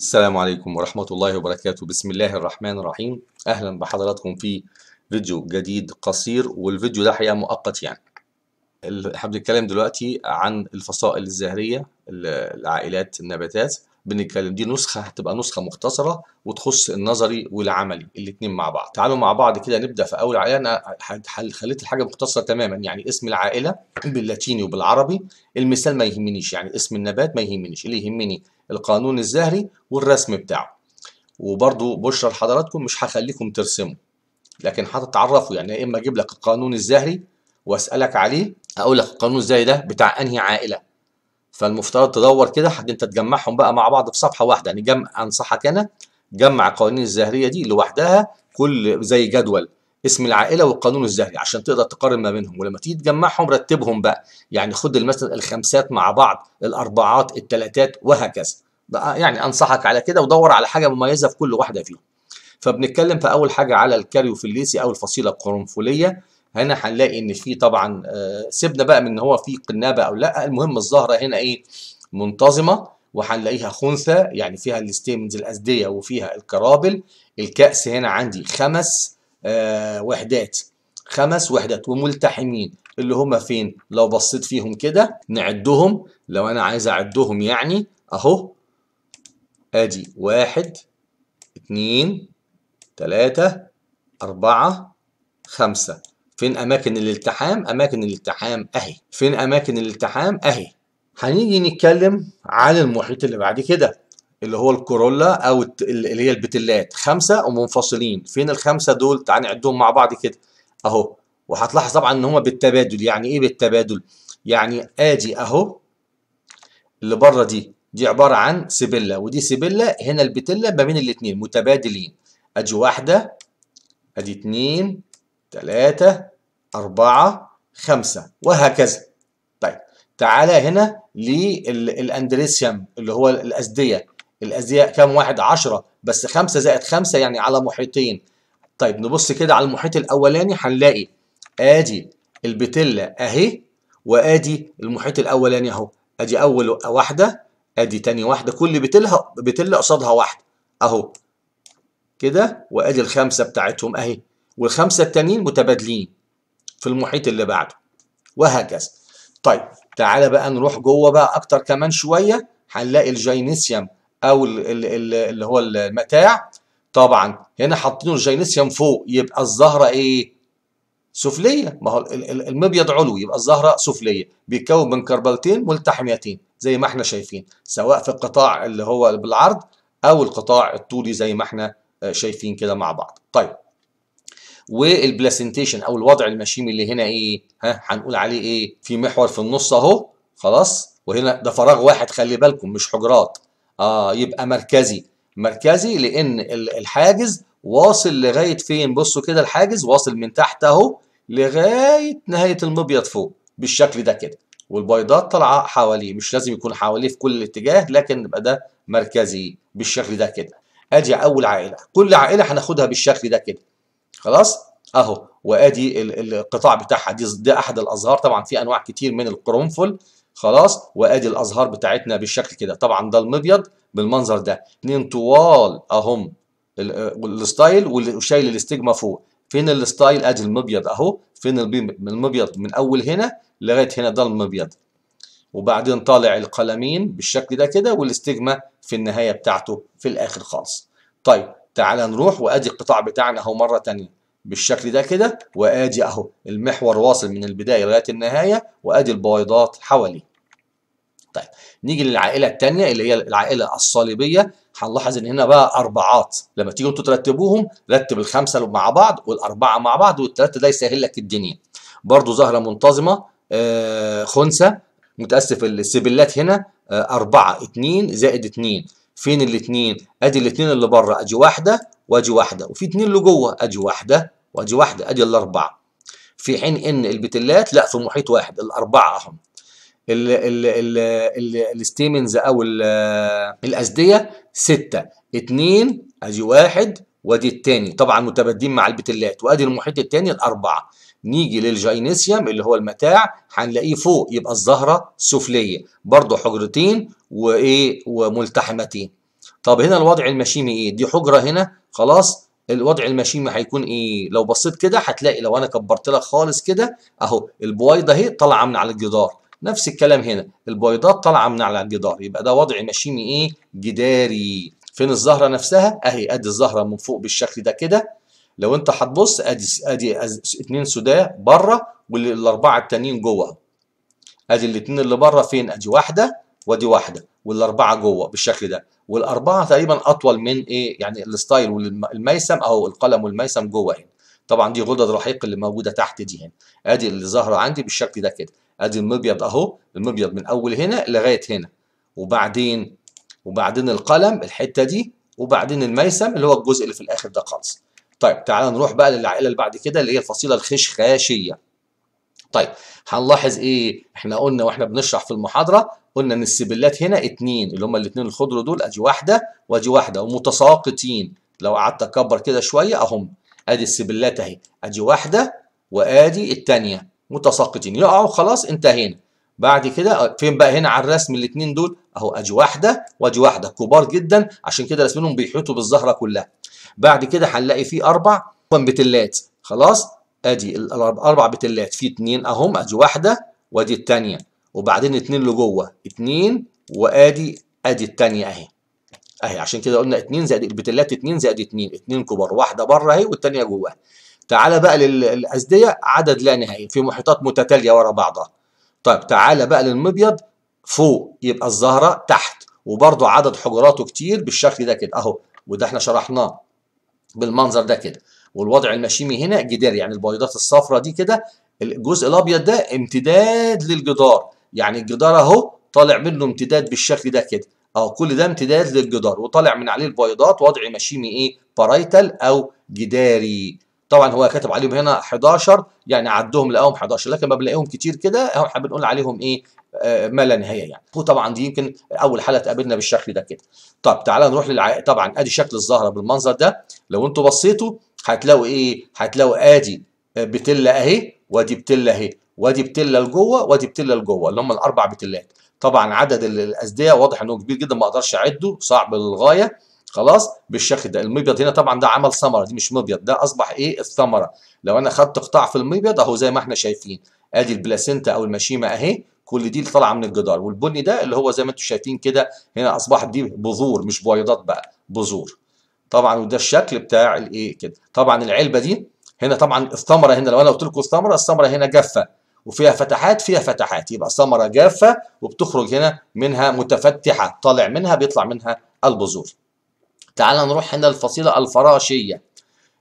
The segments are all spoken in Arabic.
السلام عليكم ورحمة الله وبركاته بسم الله الرحمن الرحيم أهلا بحضراتكم في فيديو جديد قصير والفيديو ده حقيقة مؤقت يعني احنا بنتكلم دلوقتي عن الفصائل الزهرية لعائلات النباتات بنتكلم دي نسخه هتبقى نسخه مختصره وتخص النظري والعملي الاثنين مع بعض تعالوا مع بعض كده نبدا في اول عائله انا خليت الحاجه مختصره تماما يعني اسم العائله باللاتيني وبالعربي المثال ما يهمنيش يعني اسم النبات ما يهمنيش اللي يهمني القانون الزهري والرسم بتاعه وبرضو بشرى لحضراتكم مش هخليكم ترسموا لكن هتتعرفوا يعني يا اما اجيب لك القانون الزهري واسالك عليه اقول لك القانون الزهري ده بتاع انهي عائله فالمفترض تدور كده انت تجمعهم بقى مع بعض في صفحه واحده يعني جمع انصحك انا جمع القوانين الزهريه دي لوحدها كل زي جدول اسم العائله والقانون الزهري عشان تقدر تقارن ما بينهم ولما تيجي تجمعهم رتبهم بقى يعني خد مثلا الخمسات مع بعض الاربعات الثلاثات وهكذا بقى يعني انصحك على كده ودور على حاجه مميزه في كل واحده فيهم فبنتكلم في اول حاجه على الكاريوفيليسي او الفصيله القرنفليه هنا هنلاقي ان في طبعا آه، سيبنا بقى من ان هو في قنابه او لا المهم الزهره هنا ايه منتظمه وهنلاقيها خنثى يعني فيها الاستيمز الاسديه وفيها الكرابل الكاس هنا عندي خمس آه، وحدات خمس وحدات وملتحمين اللي هما فين لو بصيت فيهم كده نعدهم لو انا عايز اعدهم يعني اهو ادي واحد اتنين تلاتة اربعة خمسة فين اماكن الالتحام اماكن الالتحام اهي فين اماكن الالتحام اهي هنيجي نتكلم عن المحيط اللي بعد كده اللي هو الكورولا او اللي هي البتلات خمسه ومنفصلين فين الخمسه دول تعال نعدهم مع بعض كده اهو وهتلاحظ طبعا ان هما بالتبادل يعني ايه بالتبادل يعني ادي اهو اللي بره دي دي عباره عن سيبيلا ودي سيبيلا هنا البتله ما بين الاثنين متبادلين ادي واحده ادي اثنين ثلاثة أربعة خمسة وهكذا طيب تعالى هنا للأندريسيوم اللي هو الأزدية الأزدية كام واحد عشرة بس خمسة زائد خمسة يعني على محيطين طيب نبص كده على المحيط الأولاني هنلاقي آدي البتلة أهي وآدي المحيط الأولاني أهو أدي أول واحدة أدي تاني واحدة كل بتلها بتلة قصادها واحدة أهو كده وادي الخمسه بتاعتهم اهي والخمسة التانيين متبادلين في المحيط اللي بعده وهكذا طيب تعالى بقى نروح جوه بقى أكتر كمان شوية هنلاقي الجينيسيوم أو اللي هو المتاع طبعا هنا حاطين الجينيسيوم فوق يبقى الزهرة إيه؟ سفلية ما هو المبيض علوي يبقى الزهرة سفلية بيتكون من كربلتين ملتحميتين زي ما احنا شايفين سواء في القطاع اللي هو بالعرض أو القطاع الطولي زي ما احنا آه، شايفين كده مع بعض طيب والبلاسنتيشن او الوضع المشيمي اللي هنا ايه ها هنقول عليه ايه في محور في النص اهو خلاص وهنا ده فراغ واحد خلي بالكم مش حجرات اه يبقى مركزي مركزي لان الحاجز واصل لغايه فين بصوا كده الحاجز واصل من تحت اهو لغايه نهايه المبيض فوق بالشكل ده كده والبيضات طالعه حواليه مش لازم يكون حواليه في كل اتجاه لكن يبقى ده مركزي بالشكل ده كده ادي اول عائله كل عائله هناخدها بالشكل ده كده خلاص اهو وادي القطاع بتاعها دي ده احد الازهار طبعا في انواع كتير من القرنفل خلاص وادي الازهار بتاعتنا بالشكل كده طبعا ده المبيض بالمنظر ده اتنين طوال اهم الستايل وشايل الاستجما فوق فين الستايل ادي المبيض اهو فين المبيض من اول هنا لغايه هنا ده المبيض وبعدين طالع القلمين بالشكل ده كده والاستجما في النهايه بتاعته في الاخر خالص طيب تعالى نروح وادي القطاع بتاعنا اهو مره ثانيه بالشكل ده كده وادي اهو المحور واصل من البدايه لغايه النهايه وادي البويضات حواليه. طيب نيجي للعائله الثانيه اللي هي العائله الصليبيه هنلاحظ ان هنا بقى اربعات لما تيجوا انتوا ترتبوهم رتب الخمسه مع بعض والاربعه مع بعض والثلاثه ده يسهل لك الدنيا. برضو زهره منتظمه آه، خنثى متاسف السبلات هنا آه، أربعة اثنين زائد اثنين فين الاثنين ادي الاثنين اللي بره اجي واحده واجي واحده وفي اثنين اللي جوه اجي واحده واجي واحده ادي الاربعه في حين ان البتلات لا في محيط واحد الاربعه اهم ال ال ال ال الستيمنز او ال الانديه سته اثنين ادي واحد وادي الثاني طبعا متبادلين مع البتلات وادي المحيط الثاني الاربعه نيجي للجاينيسيوم اللي هو المتاع هنلاقيه فوق يبقى الزهره السفليه برضه حجرتين وايه وملتحمتين طب هنا الوضع المشيمي ايه دي حجره هنا خلاص الوضع المشيمي هيكون ايه لو بصيت كده هتلاقي لو انا كبرت لك خالص كده اهو البويضه اهي طالعه من على الجدار نفس الكلام هنا البويضات طالعه من على الجدار يبقى ده وضع مشيمي ايه جداري فين الزهره نفسها اهي ادي الزهره من فوق بالشكل ده كده لو انت هتبص ادي ادي اثنين سوداء بره والاربعه التانيين جوه ادي الاثنين اللي بره فين ادي واحده وادي واحده والاربعه جوه بالشكل ده والاربعه تقريبا اطول من ايه يعني الستايل والميسم اهو القلم والميسم جوه هنا طبعا دي غدد رحيق اللي موجوده تحت دي هنا ادي اللي ظاهره عندي بالشكل ده كده ادي المبيض اهو المبيض من اول هنا لغايه هنا وبعدين وبعدين القلم الحته دي وبعدين الميسم اللي هو الجزء اللي في الاخر ده خالص طيب تعال نروح بقى للعائله اللي بعد كده اللي هي الفصيله الخشخاشيه طيب هنلاحظ ايه احنا قلنا واحنا بنشرح في المحاضره قلنا ان السبلات هنا اتنين اللي هما الاتنين الخضر دول ادي واحده وادي واحده ومتساقطين لو قعدت اكبر كده شويه اهم ادي السبلات اهي ادي واحده وادي الثانيه متساقطين يقعوا خلاص انتهينا بعد كده أه، فين بقى هنا على الرسم الاثنين دول اهو ادي واحده وادي واحده كبار جدا عشان كده رسمينهم بيحيطوا بالزهره كلها بعد كده هنلاقي فيه اربع بتلات خلاص ادي الاربع بتلات في اتنين اهم ادي واحده وادي التانيه وبعدين اتنين لجوه اتنين وادي ادي التانيه اهي اهي عشان كده قلنا اتنين زائد البتلات اتنين زائد اتنين اتنين كبار واحده بره اهي والتانيه جواها تعالى بقى للأزدية عدد لا نهائي في محيطات متتالية ورا بعضها طيب تعالى بقى للمبيض فوق يبقى الزهرة تحت وبرضه عدد حجراته كتير بالشكل ده كده اهو وده احنا شرحناه بالمنظر ده كده والوضع المشيمي هنا جدار يعني البيضات الصفراء دي كده الجزء الابيض ده امتداد للجدار يعني الجدار اهو طالع منه امتداد بالشكل ده كده اهو كل ده امتداد للجدار وطالع من عليه البيضات وضع مشيمي ايه بارايتال او جداري طبعا هو كاتب عليهم هنا 11 يعني عدهم لقاهم 11 لكن ما بنلاقيهم كتير كده اهو احنا بنقول عليهم ايه آه ما لا نهايه يعني وطبعا دي يمكن اول حاله تقابلنا بالشكل ده كده طب تعالى نروح للع... طبعا ادي شكل الزهره بالمنظر ده لو انتوا بصيتوا هتلاقوا ايه هتلاقوا ادي آه، بتله اهي وادي بتله اهي وادي بتله لجوه وادي بتله لجوه اللي هم الاربع بتلات طبعا عدد الاسدية واضح انه كبير جدا ما اقدرش اعده صعب للغايه خلاص بالشكل ده المبيض هنا طبعا ده عمل ثمره دي مش مبيض ده اصبح ايه الثمره لو انا خدت قطاع في المبيض اهو زي ما احنا شايفين ادي البلاسينتا او المشيمه اهي كل دي اللي طالعه من الجدار والبني ده اللي هو زي ما انتم شايفين كده هنا اصبحت دي بذور مش بويضات بقى بذور طبعا وده الشكل بتاع الايه كده طبعا العلبه دي هنا طبعا الثمره هنا لو انا قلت لكم الثمره الثمره هنا جافه وفيها فتحات فيها فتحات يبقى ثمره جافه وبتخرج هنا منها متفتحه طالع منها بيطلع منها البذور تعال نروح هنا للفصيله الفراشيه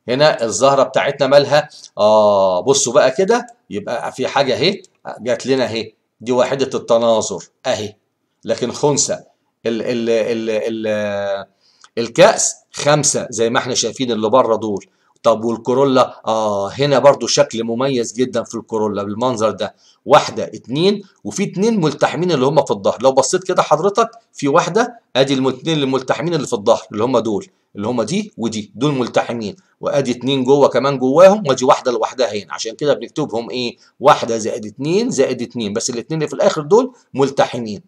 هنا الزهره بتاعتنا مالها اه بصوا بقى كده يبقى في حاجه اهي جات لنا اهي دي واحده التناظر اهي لكن خنثى ال ال ال, ال الكأس خمسة زي ما احنا شايفين اللي بره دول طب والكورولا اه هنا برضو شكل مميز جدا في الكورولا بالمنظر ده واحدة اتنين وفي اتنين ملتحمين اللي هم في الظهر لو بصيت كده حضرتك في واحدة ادي الاتنين الملتحمين اللي في الظهر اللي هم دول اللي هم دي ودي دول ملتحمين وادي اتنين جوه كمان جواهم وادي واحدة لوحدها هنا عشان كده بنكتبهم ايه واحدة زائد اتنين زائد اتنين بس الاتنين اللي في الاخر دول ملتحمين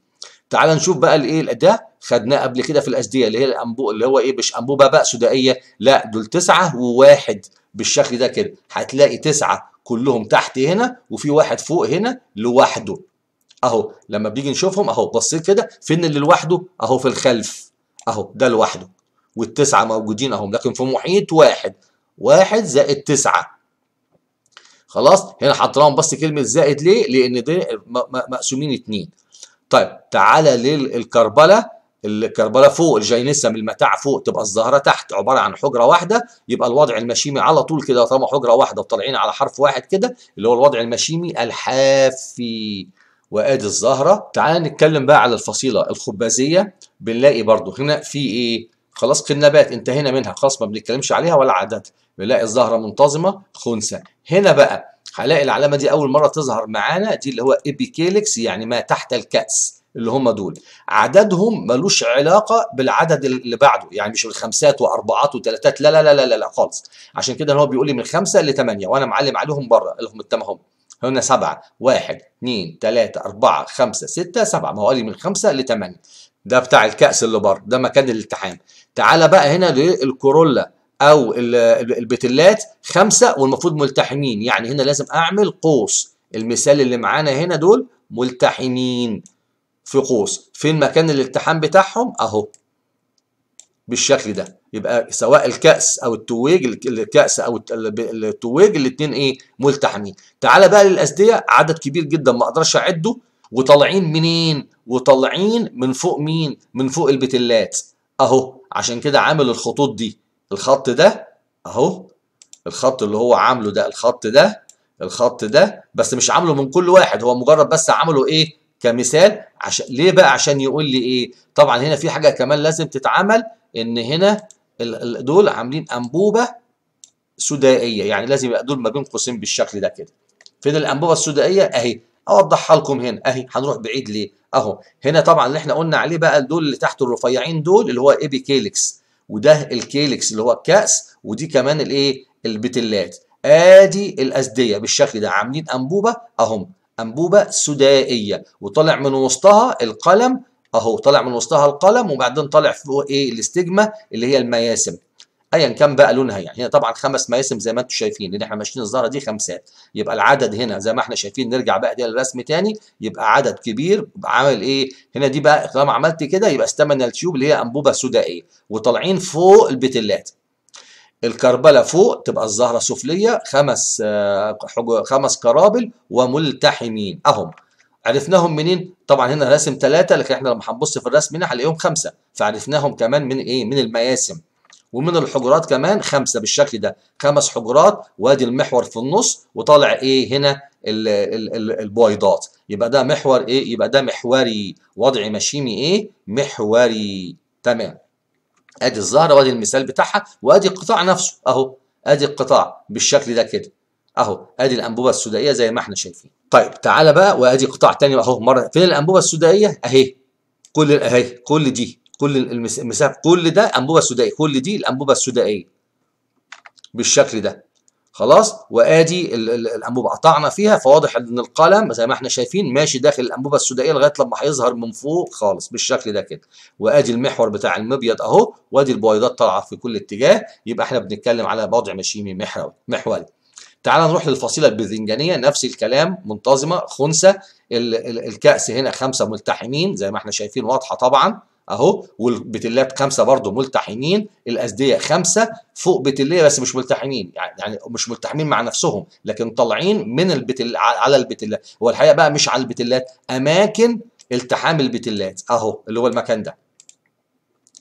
تعال نشوف بقى الايه الاداة خدناه قبل كده في الاسديه اللي هي الانبوب اللي هو ايه مش انبوبه بقى سدائيه لا دول تسعه وواحد بالشكل ده كده هتلاقي تسعه كلهم تحت هنا وفي واحد فوق هنا لوحده اهو لما بنيجي نشوفهم اهو بصيت كده فين اللي لوحده اهو في الخلف اهو ده لوحده والتسعه موجودين اهو لكن في محيط واحد واحد زائد تسعه خلاص هنا حط لهم بس كلمه زائد ليه لان دي مقسومين اتنين طيب تعالى للكربله الكربلاء فوق الجينسة من المتاع فوق تبقى الزهرة تحت عبارة عن حجرة واحدة يبقى الوضع المشيمي على طول كده طالما حجرة واحدة وطالعين على حرف واحد كده اللي هو الوضع المشيمي الحافي وادي الزهرة تعال نتكلم بقى على الفصيلة الخبازية بنلاقي برضو هنا في ايه خلاص في النبات انتهينا منها خلاص ما بنتكلمش عليها ولا عادتها بنلاقي الزهرة منتظمة خنسة هنا بقى هلاقي العلامة دي أول مرة تظهر معانا دي اللي هو إبيكيلكس يعني ما تحت الكأس اللي هم دول عددهم ملوش علاقة بالعدد اللي بعده يعني مش الخمسات وأربعات وثلاثات لا لا لا لا لا خالص عشان كده هو بيقول لي من خمسة لثمانية وأنا معلم عليهم بره اللي هم التمهم هم هنا سبعة واحد اثنين ثلاثة أربعة خمسة ستة سبعة ما هو قال لي من خمسة لثمانية ده بتاع الكأس اللي بره ده مكان الالتحام تعالى بقى هنا للكورولا أو البتلات خمسة والمفروض ملتحمين يعني هنا لازم أعمل قوس المثال اللي معانا هنا دول ملتحمين في قوس فين مكان الالتحام بتاعهم اهو بالشكل ده يبقى سواء الكأس او التويج الكأس او التويج الاتنين ايه ملتحمين تعال بقى للأسدية عدد كبير جدا ما اقدرش اعده وطالعين منين وطالعين من فوق مين من فوق البتلات اهو عشان كده عامل الخطوط دي الخط ده اهو الخط اللي هو عامله ده الخط ده الخط ده بس مش عامله من كل واحد هو مجرد بس عامله ايه كمثال عشان ليه بقى عشان يقول لي ايه طبعا هنا في حاجه كمان لازم تتعمل ان هنا دول عاملين انبوبه سدائيه يعني لازم يبقى دول ما بين قوسين بالشكل ده كده فين الانبوبه السدائيه اهي اوضحها لكم هنا اهي هنروح بعيد ليه اهو هنا طبعا اللي احنا قلنا عليه بقى دول اللي تحت الرفيعين دول اللي هو ايبي كيلكس وده الكيلكس اللي هو الكاس ودي كمان الايه البتلات ادي الاسديه بالشكل ده عاملين انبوبه اهم أنبوبة سدائية وطلع من وسطها القلم أهو طلع من وسطها القلم وبعدين طلع فوق إيه الاستجمة اللي هي المياسم ايا كان بقى لونها يعني هنا طبعا خمس مياسم زي ما انتم شايفين اللي احنا ماشيين الزهره دي خمسات يبقى العدد هنا زي ما احنا شايفين نرجع بقى دي للرسم تاني يبقى عدد كبير عامل ايه هنا دي بقى طالما عملت كده يبقى استمنى التيوب اللي هي انبوبه سدائيه وطالعين فوق البتلات الكربله فوق تبقى الزهره سفليه خمس آه، خمس كرابل وملتحمين اهم عرفناهم منين؟ طبعا هنا راسم ثلاثه لكن احنا لما هنبص في الرسم هنا هنلاقيهم خمسه فعرفناهم كمان من ايه؟ من المياسم ومن الحجرات كمان خمسه بالشكل ده خمس حجرات وادي المحور في النص وطالع ايه هنا البويضات يبقى ده محور ايه؟ يبقى ده محوري وضع مشيمي ايه؟ محوري تمام ادي الزهره وادي المثال بتاعها وادي القطاع نفسه اهو ادي القطاع بالشكل ده كده اهو ادي الانبوبه السدائيه زي ما احنا شايفين طيب تعالى بقى وادي قطاع تاني اهو مره فين الانبوبه السدائيه اهي كل اهي كل دي كل المسافه كل ده انبوبه سدائيه كل دي الانبوبه السدائيه بالشكل ده خلاص وادي الانبوبه قطعنا فيها فواضح ان القلم زي ما احنا شايفين ماشي داخل الانبوبه السدائيه لغايه لما هيظهر من فوق خالص بالشكل ده كده وادي المحور بتاع المبيض اهو وادي البويضات طالعه في كل اتجاه يبقى احنا بنتكلم على وضع مشيمي محوري محوري تعال نروح للفصيله الباذنجانيه نفس الكلام منتظمه خنثى الكأس هنا خمسه ملتحمين زي ما احنا شايفين واضحه طبعا اهو والبتلات خمسه برضه ملتحمين الاسديه خمسه فوق بتليه بس مش ملتحمين يعني-, يعني مش ملتحمين مع نفسهم لكن طالعين من البتل على البتلات هو الحقيقه بقى مش على البتلات اماكن التحام البتلات اهو اللي هو المكان ده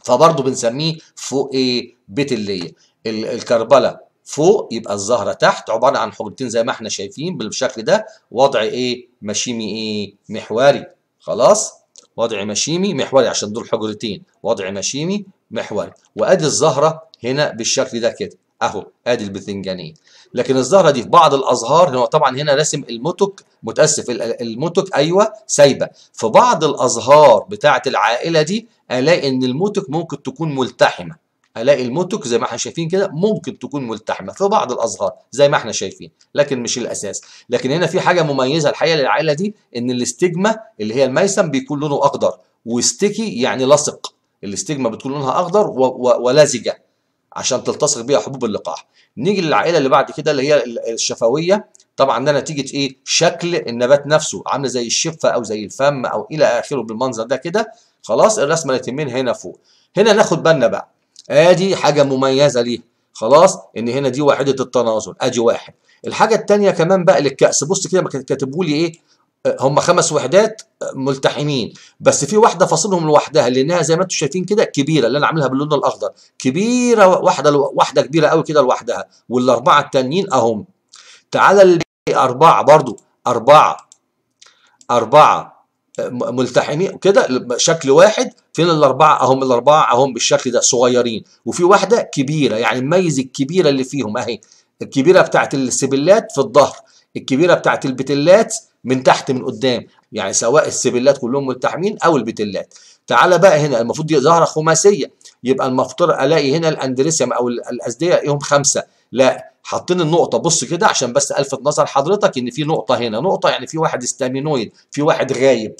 فبرضه بنسميه فوق ايه بتليه الكربله فوق يبقى الزهرة تحت عبارة عن حجرتين زي ما احنا شايفين بالشكل ده وضع ايه مشيمي ايه محوري خلاص وضع مشيمي محوري عشان دول حجرتين وضع مشيمي محوري وادي الزهره هنا بالشكل ده كده اهو ادي الباذنجانيه لكن الزهره دي في بعض الازهار هو طبعا هنا راسم المتك متاسف المتك ايوه سايبه في بعض الازهار بتاعه العائله دي الاقي ان المتك ممكن تكون ملتحمه الاقي الموتوك زي ما احنا شايفين كده ممكن تكون ملتحمه في بعض الازهار زي ما احنا شايفين لكن مش الاساس لكن هنا في حاجه مميزه الحقيقه للعائله دي ان الاستجمه اللي هي الميسم بيكون لونه اخضر وستيكي يعني لصق الاستجمه بتكون لونها اخضر ولزجه عشان تلتصق بيها حبوب اللقاح نيجي للعائله اللي بعد كده اللي هي الشفويه طبعا ده نتيجه ايه شكل النبات نفسه عامله زي الشفه او زي الفم او الى اخره بالمنظر ده كده خلاص الرسمه اللي تمين هنا فوق هنا ناخد بالنا بقى ادي حاجه مميزه ليها خلاص ان هنا دي واحده التنازل ادي واحد الحاجه الثانيه كمان بقى للكاس بص كده كاتبوا لي ايه آه، هم خمس وحدات آه، ملتحمين بس في واحده فاصلهم لوحدها لانها زي ما انتم شايفين كده كبيره اللي انا عاملها باللون الاخضر كبيره واحده واحده كبيره قوي كده لوحدها والاربعه التانيين اهم تعالى اربعه برضو اربعه اربعه ملتحمين كده شكل واحد فين الاربعه اهم الاربعه اهم بالشكل ده صغيرين وفي واحده كبيره يعني ميز الكبيره اللي فيهم اهي الكبيره بتاعت السبلات في الظهر الكبيره بتاعت البتلات من تحت من قدام يعني سواء السبلات كلهم ملتحمين او البتلات تعالى بقى هنا المفروض دي زهره خماسيه يبقى المفطر الاقي هنا الاندريسيوم او الازديه الاقيهم خمسه لا حاطين النقطه بص كده عشان بس الفت نظر حضرتك ان في نقطه هنا نقطه يعني في واحد استامينويد في واحد غايب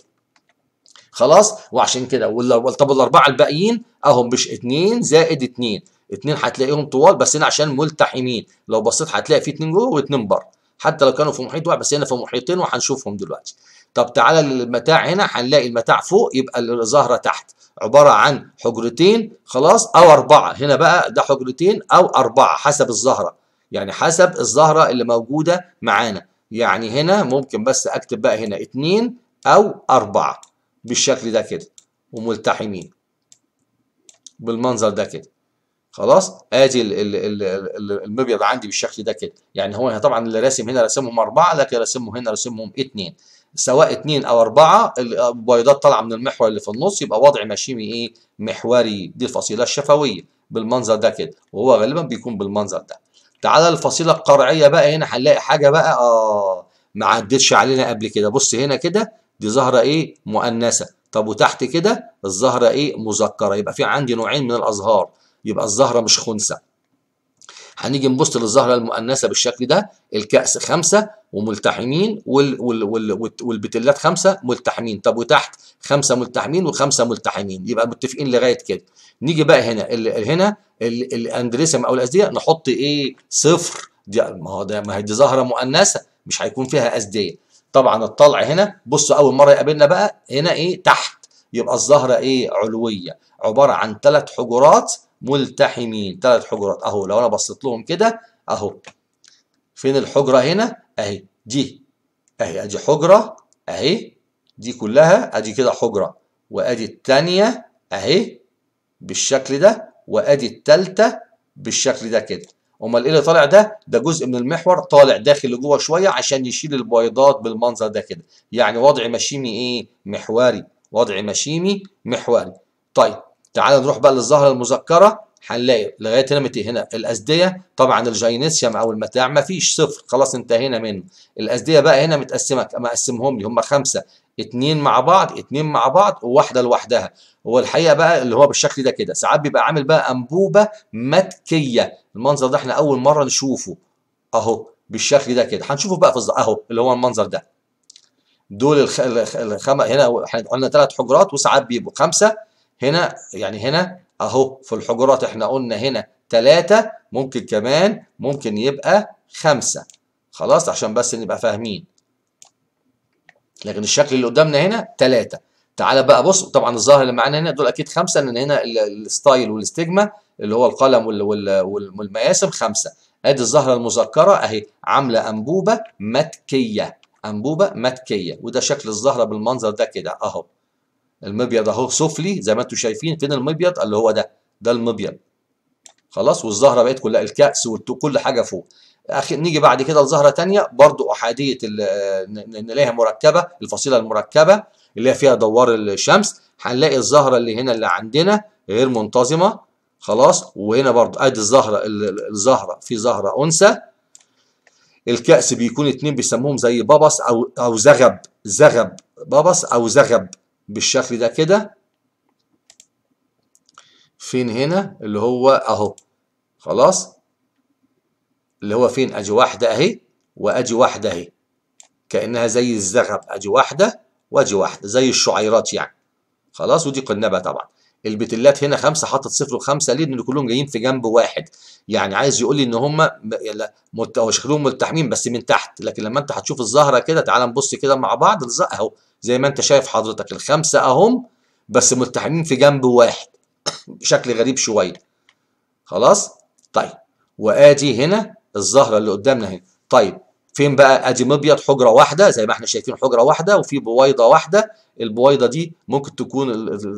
خلاص وعشان كده طب الاربعه الباقيين اهم مش 2 زائد 2 2 هتلاقيهم طوال بس هنا عشان ملتحمين لو بصيت هتلاقي في 2 جوه و2 بره حتى لو كانوا في محيط واحد بس هنا في محيطين وهنشوفهم دلوقتي طب تعالى للمتاع هنا هنلاقي المتاع فوق يبقى الزهره تحت عباره عن حجرتين خلاص او اربعه هنا بقى ده حجرتين او اربعه حسب الزهره يعني حسب الزهره اللي موجوده معانا يعني هنا ممكن بس اكتب بقى هنا اتنين او اربعه بالشكل ده كده وملتحمين بالمنظر ده كده خلاص ادي المبيض عندي بالشكل ده كده يعني هو طبعا اللي راسم هنا راسمهم اربعه لكن راسمهم هنا راسمهم اثنين سواء اثنين او اربعه البيضات طالعه من المحور اللي في النص يبقى وضع مشيمي ايه محوري دي الفصيله الشفويه بالمنظر ده كده وهو غالبا بيكون بالمنظر ده تعالى الفصيله القرعيه بقى هنا هنلاقي حاجه بقى اه ما عدتش علينا قبل كده بص هنا كده دي زهرة ايه مؤنثة طب وتحت كده الزهرة ايه مذكرة يبقى في عندي نوعين من الأزهار يبقى الزهرة مش خنسة هنيجي نبص للزهره المؤنثه بالشكل ده الكأس خمسه وملتحمين وال وال وال والبتلات خمسه ملتحمين طب وتحت خمسه ملتحمين وخمسه ملتحمين يبقى متفقين لغايه كده نيجي بقى هنا ال هنا ال الاندريسم او الاسديه نحط ايه صفر دي ما هو ده ما هي دي زهره مؤنثه مش هيكون فيها اسديه طبعا الطلع هنا بصوا اول مره يقابلنا بقى هنا ايه تحت يبقى الزهره ايه علويه عباره عن ثلاث حجرات ملتحمين ثلاث حجرات اهو لو انا بصيت لهم كده اهو فين الحجره هنا اهي دي اهي ادي حجره اهي دي كلها ادي كده حجره وادي الثانيه اهي بالشكل ده وادي الثالثه بالشكل ده كده امال ايه اللي طالع ده ده جزء من المحور طالع داخل لجوه شويه عشان يشيل البيضات بالمنظر ده كده يعني وضع مشيمي ايه محوري وضع مشيمي محوري طيب تعال نروح بقى للظهر المذكره هنلاقي لغايه هنا متي هنا الاسديه طبعا الجينيسيوم او المتاع ما فيش صفر خلاص انتهينا منه الاسديه بقى هنا متقسمه ما اقسمهم لي هم خمسه اتنين مع بعض اتنين مع بعض وواحده لوحدها هو الحقيقه بقى اللي هو بالشكل ده كده ساعات بيبقى عامل بقى انبوبه متكيه المنظر ده احنا اول مره نشوفه اهو بالشكل ده كده هنشوفه بقى في اهو اللي هو المنظر ده دول الخ... الخم... هنا احنا قلنا ثلاث حجرات وساعات بيبقوا خمسه هنا يعني هنا اهو في الحجرات احنا قلنا هنا ثلاثه ممكن كمان ممكن يبقى خمسه خلاص عشان بس نبقى فاهمين لكن الشكل اللي قدامنا هنا ثلاثة تعال بقى بص طبعا الظاهر اللي معانا هنا دول اكيد خمسة لان هنا الستايل والاستجما اللي هو القلم والمقاسم خمسة ادي الزهرة المذكرة اهي عاملة انبوبة متكية انبوبة متكية وده شكل الزهرة بالمنظر ده كده اهو المبيض اهو سفلي زي ما انتم شايفين فين المبيض اللي هو ده ده المبيض خلاص والزهرة بقت كلها الكأس وكل حاجة فوق نيجي بعد كده لزهرة ثانيه برضو أحادية نلاقيها مركبة الفصيلة المركبة اللي هي فيها دوار الشمس هنلاقي الزهرة اللي هنا اللي عندنا غير منتظمة خلاص وهنا برضو ادي الزهرة الزهرة في زهرة أنثى الكأس بيكون اتنين بيسموهم زي بابس أو أو زغب زغب بابس أو زغب بالشكل ده كده فين هنا اللي هو أهو خلاص اللي هو فين اجي واحدة أهي واجي واحدة أهي كأنها زي الزغب اجي واحدة واجي واحدة زي الشعيرات يعني خلاص ودي قنبه طبعا البتلات هنا خمسة حاطط صفر وخمسة ليه؟ لأن كلهم جايين في جنب واحد يعني عايز يقول لي إن هم مت... شكلهم ملتحمين بس من تحت لكن لما أنت هتشوف الزهرة كده تعال نبص كده مع بعض أهو زي ما أنت شايف حضرتك الخمسة أهم بس ملتحمين في جنب واحد بشكل غريب شوية خلاص؟ طيب وآدي هنا الزهره اللي قدامنا اهي طيب فين بقى ادي مبيض حجره واحده زي ما احنا شايفين حجره واحده وفي بويضه واحده البويضه دي ممكن تكون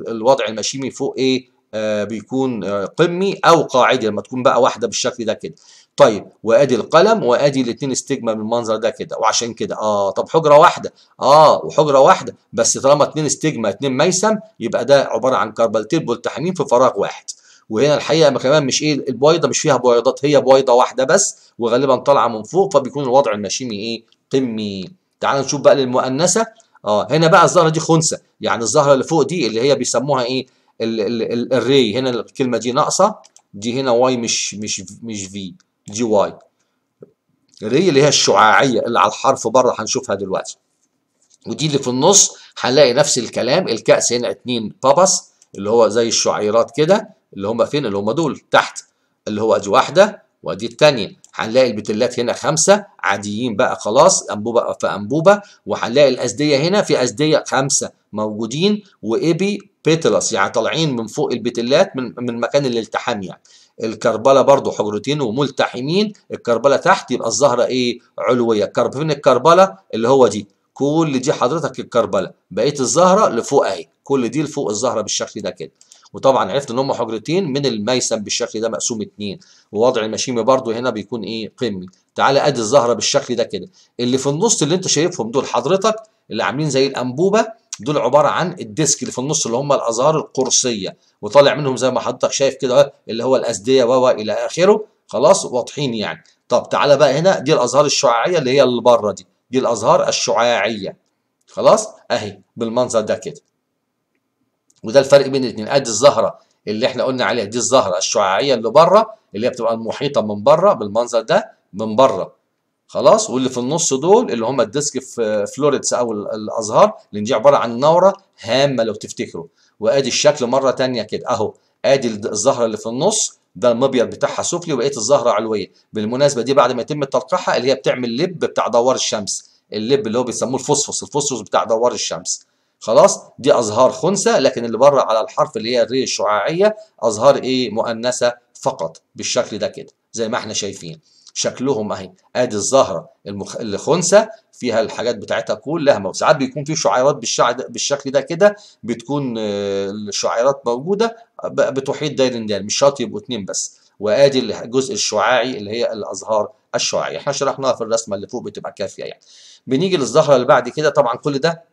الوضع المشيمي فوق ايه آه بيكون آه قمي او قاعدي لما تكون بقى واحده بالشكل ده كده طيب وادي القلم وادي الاثنين استجما بالمنظر ده كده وعشان كده اه طب حجره واحده اه وحجره واحده بس طالما اثنين استجما اثنين ميسم يبقى ده عباره عن كربلتين بولتحامين في فراغ واحد وهنا الحقيقه كمان مش ايه البويضه مش فيها بويضات هي بويضه واحده بس وغالبا طالعه من فوق فبيكون الوضع النشيمي ايه قمي تعال نشوف بقى للمؤنثه اه هنا بقى الزهره دي خنثى يعني الزهره اللي فوق دي اللي هي بيسموها ايه ال ال ال الري هنا الكلمه دي ناقصه دي هنا واي مش مش مش في دي واي الري اللي هي الشعاعيه اللي على الحرف بره هنشوفها دلوقتي ودي اللي في النص هنلاقي نفس الكلام الكأس هنا اتنين بابس اللي هو زي الشعيرات كده اللي هم فين اللي هم دول تحت اللي هو ادي واحده وادي الثانيه هنلاقي البتلات هنا خمسه عاديين بقى خلاص انبوبه في انبوبه وهنلاقي الاسديه هنا في اسديه خمسه موجودين وابي بيتلس يعني طالعين من فوق البتلات من من مكان الالتحام يعني الكربلة برضو حجرتين وملتحمين الكربلة تحت يبقى الزهرة ايه علوية الكرب فين الكربلة اللي هو دي كل دي حضرتك الكربلة بقية الزهرة لفوق اهي كل دي لفوق الزهرة بالشكل ده كده وطبعا عرفت ان هم حجرتين من الميسم بالشكل ده مقسوم اتنين ووضع المشيمي برده هنا بيكون ايه قمي تعالى ادي الزهره بالشكل ده كده اللي في النص اللي انت شايفهم دول حضرتك اللي عاملين زي الانبوبه دول عباره عن الديسك اللي في النص اللي هم الازهار القرصيه وطالع منهم زي ما حضرتك شايف كده اللي هو الاسديه و الى اخره خلاص واضحين يعني طب تعالى بقى هنا دي الازهار الشعاعيه اللي هي اللي بره دي دي الازهار الشعاعيه خلاص اهي بالمنظر ده كده وده الفرق بين الاثنين ادي الزهره اللي احنا قلنا عليها دي الزهره الشعاعيه اللي بره اللي هي بتبقى المحيطه من بره بالمنظر ده من بره خلاص واللي في النص دول اللي هم الديسك فلوريتس او الازهار اللي دي عباره عن نوره هامه لو تفتكروا وادي الشكل مره ثانيه كده اهو ادي الزهره اللي في النص ده المبيض بتاعها سفلي وبقيه الزهره علويه بالمناسبه دي بعد ما يتم تلقيحها اللي هي بتعمل لب بتاع دوار الشمس اللب اللي هو بيسموه الفوسفوس الفوسفوس بتاع دوار الشمس خلاص دي أزهار خنثى لكن اللي بره على الحرف اللي هي الري الشعاعية أزهار إيه مؤنثة فقط بالشكل ده كده زي ما احنا شايفين شكلهم اهي ادي الزهره المخ... خنسة فيها الحاجات بتاعتها كلها وساعات بيكون في شعيرات بالشع... بالشكل ده كده بتكون آه، الشعيرات موجوده بتحيط داير داير مش شرط يبقوا اثنين بس وادي الجزء الشعاعي اللي هي الازهار الشعاعيه احنا شرحناها في الرسمه اللي فوق بتبقى كافيه يعني بنيجي للزهره اللي بعد كده طبعا كل ده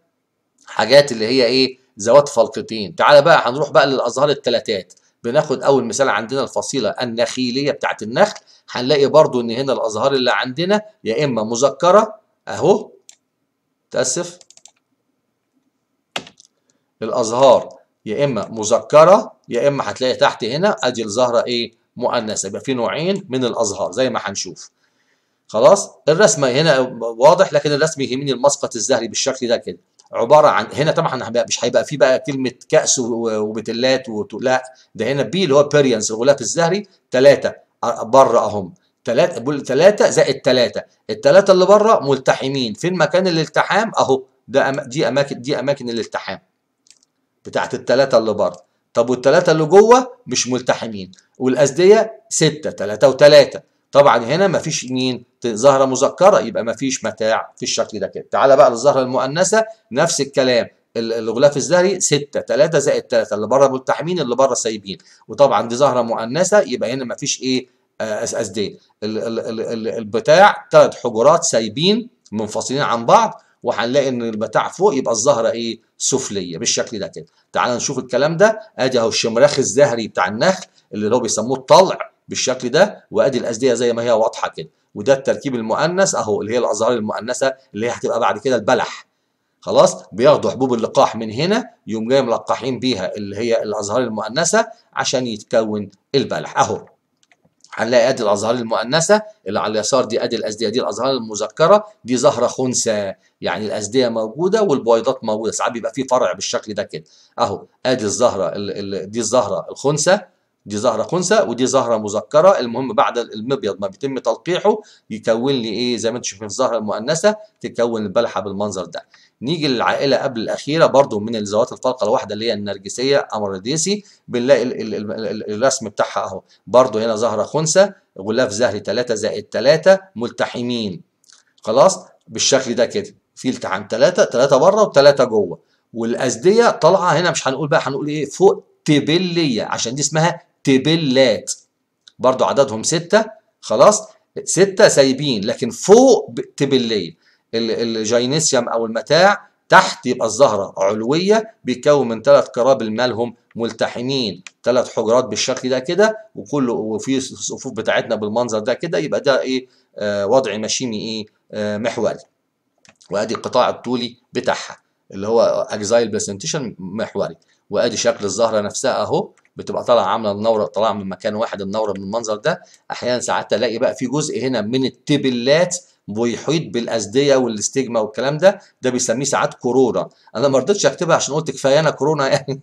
حاجات اللي هي ايه ذوات فلقتين تعال بقى هنروح بقى للازهار الثلاثات بناخد اول مثال عندنا الفصيله النخيليه بتاعه النخل هنلاقي برضو ان هنا الازهار اللي عندنا يا اما مذكره اهو تاسف الازهار يا اما مذكره يا اما هتلاقي تحت هنا ادي الزهره ايه مؤنثه يبقى في نوعين من الازهار زي ما هنشوف خلاص الرسمه هنا واضح لكن الرسم يهمني المسقط الزهري بالشكل ده كده عباره عن هنا طبعا مش هيبقى في بقى كلمه كاس وبتلات و... لا ده هنا بي اللي هو بيريانس الغلاف الزهري ثلاثه بره اهم ثلاثه ثلاثه زائد ثلاثه الثلاثه اللي بره ملتحمين فين مكان الالتحام اهو ده دي اماكن دي اماكن الالتحام بتاعت الثلاثه اللي بره طب والثلاثه اللي جوه مش ملتحمين والاسديه سته ثلاثه وثلاثه طبعا هنا مفيش مين زهرة مذكرة يبقى مفيش متاع في الشكل ده كده تعالى بقى للزهرة المؤنثة نفس الكلام الغلاف الزهري 6 3 زائد 3 اللي بره ملتحمين اللي بره سايبين وطبعا دي زهرة مؤنثة يبقى هنا مفيش ايه آه، دي البتاع ثلاث حجرات سايبين منفصلين عن بعض وهنلاقي ان البتاع فوق يبقى الزهره ايه سفليه بالشكل ده كده تعال نشوف الكلام ده ادي اهو الشمراخ الزهري بتاع النخل اللي هو بيسموه الطلع بالشكل ده وادي الاسديه زي ما هي واضحه كده وده التركيب المؤنث اهو اللي هي الازهار المؤنثه اللي هي هتبقى بعد كده البلح خلاص بياخدوا حبوب اللقاح من هنا يقوم جاي ملقحين بيها اللي هي الازهار المؤنثه عشان يتكون البلح اهو هنلاقي ادي الازهار المؤنثه اللي على اليسار دي ادي الازديه دي الازهار المذكره دي زهره خنثى يعني الازديه موجوده والبويضات موجوده ساعات بيبقى في فرع بالشكل ده كده اهو ادي الزهره دي الزهره الخنثى دي زهرة خنثى ودي زهرة مذكرة المهم بعد المبيض ما بيتم تلقيحه يكون لي ايه زي ما انتم شايفين الزهرة المؤنثة تكون البلحة بالمنظر ده نيجي للعائلة قبل الأخيرة برضو من ذوات الفلقة الواحدة اللي هي النرجسية أمرديسي بنلاقي الرسم بتاعها أهو برضو هنا زهرة خنثى غلاف زهري 3 زائد 3 ملتحمين خلاص بالشكل ده كده في التحام 3 3 بره و3 جوه والأزدية طالعة هنا مش هنقول بقى هنقول إيه فوق تبلية عشان دي اسمها تبلات برضو عددهم ستة خلاص ستة سايبين لكن فوق تبلية الجينيسيوم أو المتاع تحت يبقى الزهرة علوية بيتكون من ثلاث قرابل مالهم ملتحمين ثلاث حجرات بالشكل ده كده وكل وفي الصفوف بتاعتنا بالمنظر ده كده يبقى ده ايه آه وضع مشيمي ايه آه محوري وادي القطاع الطولي بتاعها اللي هو اجزايل برزنتيشن محوري وادي شكل الزهرة نفسها اهو بتبقى طالعه عامله النوره طالعه من مكان واحد النوره بالمنظر ده احيانا ساعات الاقي بقى في جزء هنا من التبلات بيحيط بالاسديه والاستجما والكلام ده ده بيسميه ساعات كورونا انا ما رضيتش اكتبها عشان قلت كفايه انا كورونا يعني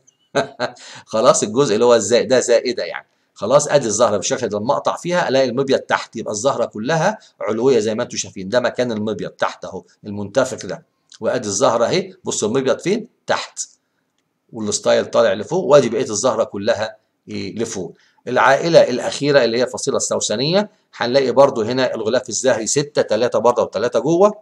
خلاص الجزء اللي هو الزائد ده زائده يعني خلاص ادي الزهره بالشكل ده لما اقطع فيها الاقي المبيض تحت يبقى الزهره كلها علويه زي ما انتم شايفين ده مكان المبيض تحت اهو المنتفخ ده وادي الزهره اهي بصوا المبيض فين تحت والستايل طالع لفوق وادي بقيه الزهره كلها إيه، لفوق العائله الاخيره اللي هي الفصيله السوسنيه هنلاقي برضو هنا الغلاف الزهري 6 3 بره و3 جوه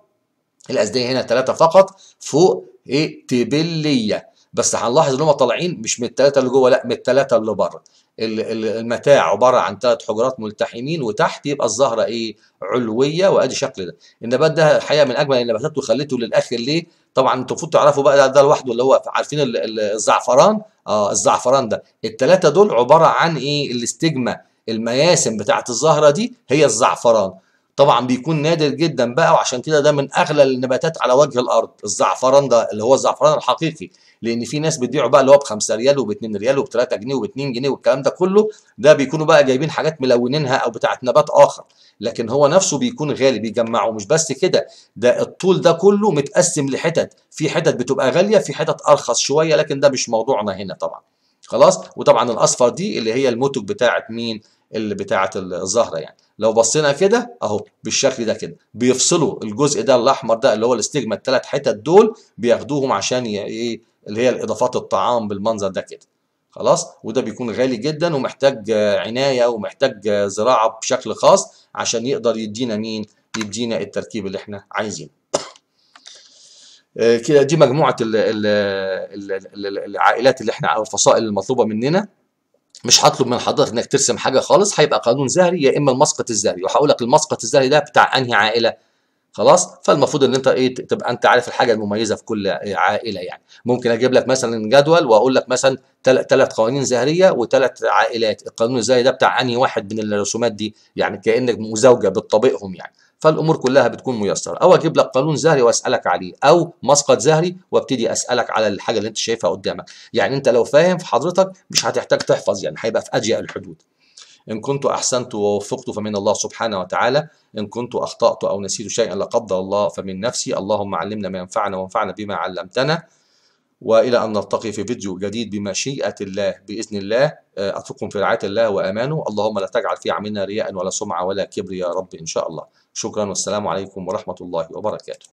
الازديه هنا 3 فقط فوق ايه تبليه بس هنلاحظ ان هم طالعين مش من الثلاثه اللي جوه لا من الثلاثه اللي بره المتاع عباره عن ثلاث حجرات ملتحمين وتحت يبقى الزهره ايه علويه وادي شكل ده النبات ده الحقيقه من اجمل النباتات وخليته للاخر ليه طبعا انتوا المفروض تعرفوا بقى ده, ده لوحده اللي هو عارفين الزعفران اه الزعفران ده الثلاثه دول عباره عن ايه الاستجمه المياسم بتاعه الزهره دي هي الزعفران طبعا بيكون نادر جدا بقى وعشان كده ده من اغلى النباتات على وجه الارض الزعفران ده اللي هو الزعفران الحقيقي لان في ناس بتبيعه بقى اللي هو ب 5 ريال وب 2 ريال وب 3 جنيه وب 2 جنيه والكلام ده كله ده بيكونوا بقى جايبين حاجات ملونينها او بتاعت نبات اخر لكن هو نفسه بيكون غالي بيجمعه مش بس كده ده الطول ده كله متقسم لحتت في حتت بتبقى غاليه في حتت ارخص شويه لكن ده مش موضوعنا هنا طبعا خلاص وطبعا الاصفر دي اللي هي الموتوك بتاعت مين اللي بتاعت الزهره يعني لو بصينا كده اهو بالشكل ده كده بيفصلوا الجزء ده الاحمر ده اللي هو الاستجما الثلاث حتت دول بياخدوهم عشان ايه اللي هي الاضافات الطعام بالمنظر ده كده خلاص وده بيكون غالي جدا ومحتاج عنايه ومحتاج زراعه بشكل خاص عشان يقدر يدينا مين يدينا التركيب اللي احنا عايزينه آه، كده دي مجموعه العائلات اللي احنا او الفصائل المطلوبه مننا مش هطلب من حضرتك انك ترسم حاجه خالص هيبقى قانون زهري يا اما المسقط الزهري وهقول لك المسقط الزهري ده بتاع انهي عائله خلاص فالمفروض ان انت ايه تبقى انت عارف الحاجه المميزه في كل عائله يعني ممكن اجيب لك مثلا جدول واقول لك مثلا ثلاث قوانين زهريه وثلاث عائلات القانون الزهري ده بتاع انهي واحد من الرسومات دي يعني كانك مزاوجه بتطابقهم يعني فالامور كلها بتكون ميسره او اجيب لك قانون زهري واسالك عليه او مسقط زهري وابتدي اسالك على الحاجه اللي انت شايفها قدامك يعني انت لو فاهم في حضرتك مش هتحتاج تحفظ يعني هيبقى في اضيق الحدود إن كنت أحسنت ووفقت فمن الله سبحانه وتعالى إن كنت أخطأت أو نسيت شيئا لا قدر الله فمن نفسي اللهم علمنا ما ينفعنا وانفعنا بما علمتنا وإلى أن نلتقي في فيديو جديد بمشيئة الله بإذن الله آه، أترككم في رعاية الله وأمانه اللهم لا تجعل في عملنا رياء ولا سمعة ولا كبر يا رب إن شاء الله شكرا والسلام عليكم ورحمة الله وبركاته